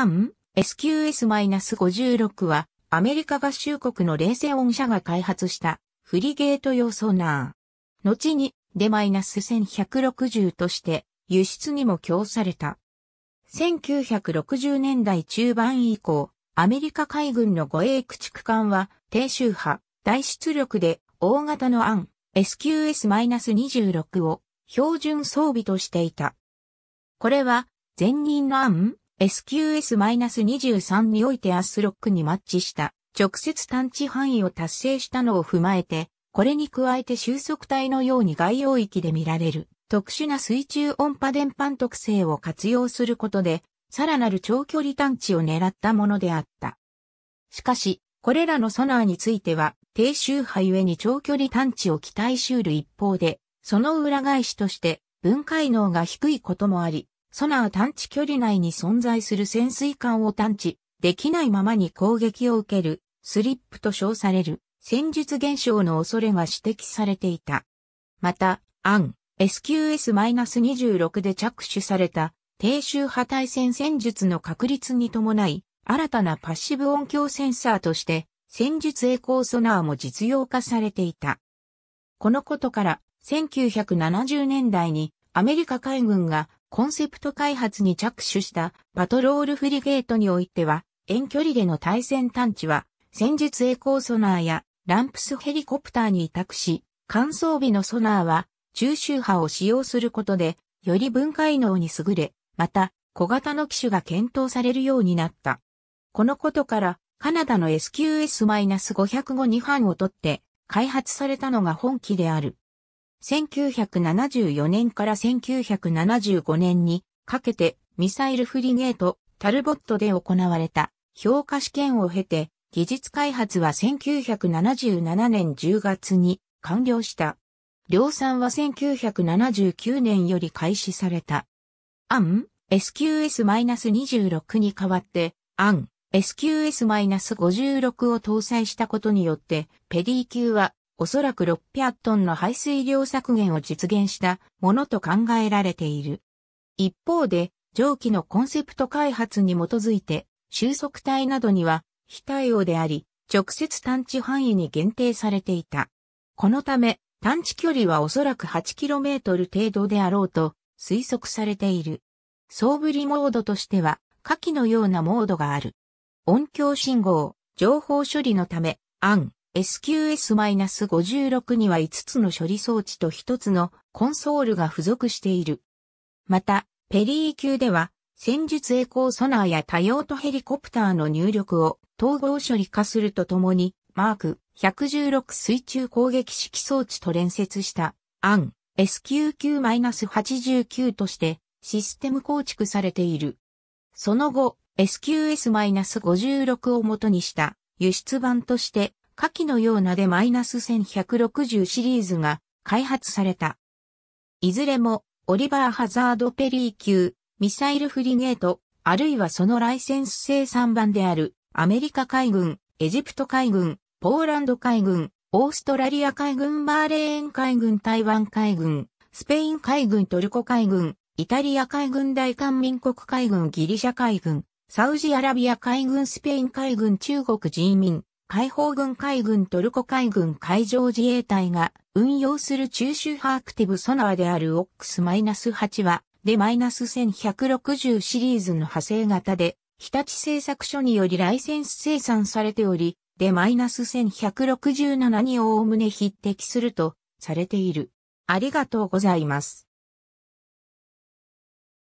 アン SQS-56 はアメリカ合衆国の冷戦音社が開発したフリゲート用ソナー。後にデマイナス1160として輸出にも供された。1960年代中盤以降、アメリカ海軍の護衛駆逐艦は低周波、大出力で大型のアン SQS-26 を標準装備としていた。これは前任のアン SQS-23 においてアスロックにマッチした直接探知範囲を達成したのを踏まえて、これに加えて収束帯のように外洋域で見られる特殊な水中音波電波特性を活用することで、さらなる長距離探知を狙ったものであった。しかし、これらのソナーについては、低周波ゆえに長距離探知を期待しうる一方で、その裏返しとして、分解能が低いこともあり、ソナー探知距離内に存在する潜水艦を探知できないままに攻撃を受けるスリップと称される戦術現象の恐れが指摘されていた。また、アン SQS-26 で着手された低周波対戦戦術の確立に伴い、新たなパッシブ音響センサーとして戦術栄光ソナーも実用化されていた。このことから1970年代にアメリカ海軍がコンセプト開発に着手したパトロールフリゲートにおいては、遠距離での対戦探知は、戦術エコーソナーやランプスヘリコプターに委託し、乾燥日のソナーは中周波を使用することで、より分解能に優れ、また小型の機種が検討されるようになった。このことから、カナダの SQS-505 に班を取って開発されたのが本機である。1974年から1975年にかけてミサイルフリゲート、タルボットで行われた評価試験を経て技術開発は1977年10月に完了した。量産は1979年より開始された。アン SQS-26 に代わって、アン SQS-56 を搭載したことによって、ペディ級はおそらく600トンの排水量削減を実現したものと考えられている。一方で、蒸気のコンセプト開発に基づいて、収束体などには非対応であり、直接探知範囲に限定されていた。このため、探知距離はおそらく 8km 程度であろうと推測されている。総振りモードとしては、下記のようなモードがある。音響信号、情報処理のため、アン、SQS-56 には5つの処理装置と1つのコンソールが付属している。また、ペリー級では、戦術エコーソナーや多用途ヘリコプターの入力を統合処理化するとともに、マーク116水中攻撃式装置と連接したアン SQQ-89 としてシステム構築されている。その後、SQS-56 を元にした輸出版として下記のようなでマイナス1160シリーズが開発された。いずれも、オリバー・ハザード・ペリー級、ミサイルフリゲート、あるいはそのライセンス生産版である、アメリカ海軍、エジプト海軍、ポーランド海軍、オーストラリア海軍、バーレーン海軍、台湾海軍、スペイン海軍、トルコ海軍、イタリア海軍、大韓民国海軍、ギリシャ海軍、サウジアラビア海軍、スペイン海軍、中国人民、解放軍海軍トルコ海軍海上自衛隊が運用する中周波アクティブソナーである OX-8 は、で -1160 シリーズの派生型で、日立製作所によりライセンス生産されており、で -1167 におおむね匹敵するとされている。ありがとうございます。